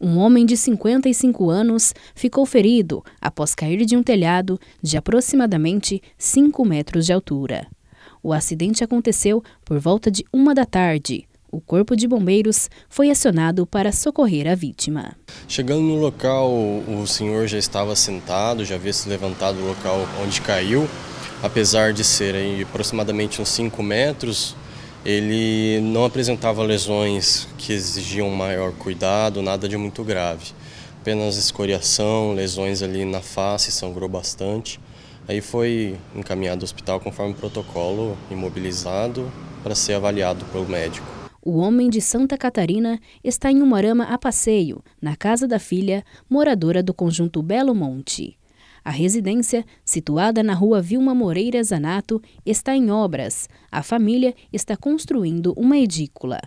um homem de 55 anos ficou ferido após cair de um telhado de aproximadamente 5 metros de altura. O acidente aconteceu por volta de uma da tarde. O corpo de bombeiros foi acionado para socorrer a vítima. Chegando no local, o senhor já estava sentado, já havia se levantado do local onde caiu. Apesar de ser aproximadamente uns 5 metros, ele não apresentava lesões que exigiam maior cuidado, nada de muito grave. Apenas escoriação, lesões ali na face, sangrou bastante. Aí foi encaminhado ao hospital conforme o protocolo, imobilizado para ser avaliado pelo médico. O homem de Santa Catarina está em Umarama a passeio, na casa da filha, moradora do conjunto Belo Monte. A residência, situada na rua Vilma Moreira Zanato, está em obras. A família está construindo uma edícula.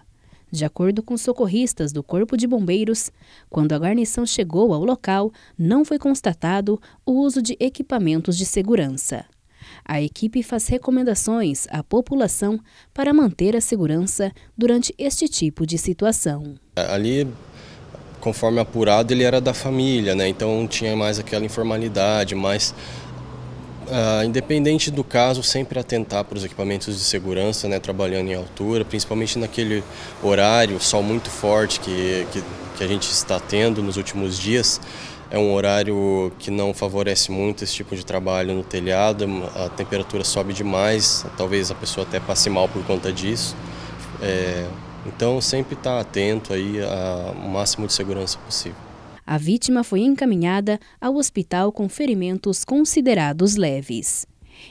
De acordo com socorristas do Corpo de Bombeiros, quando a guarnição chegou ao local, não foi constatado o uso de equipamentos de segurança. A equipe faz recomendações à população para manter a segurança durante este tipo de situação. Ali conforme apurado, ele era da família, né? Então tinha mais aquela informalidade, mas uh, independente do caso, sempre atentar para os equipamentos de segurança, né? Trabalhando em altura, principalmente naquele horário, sol muito forte que, que, que a gente está tendo nos últimos dias. É um horário que não favorece muito esse tipo de trabalho no telhado, a temperatura sobe demais, talvez a pessoa até passe mal por conta disso. É então, sempre estar tá atento aí ao máximo de segurança possível. A vítima foi encaminhada ao hospital com ferimentos considerados leves.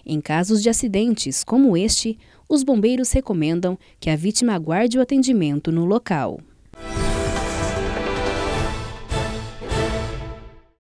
Em casos de acidentes como este, os bombeiros recomendam que a vítima aguarde o atendimento no local.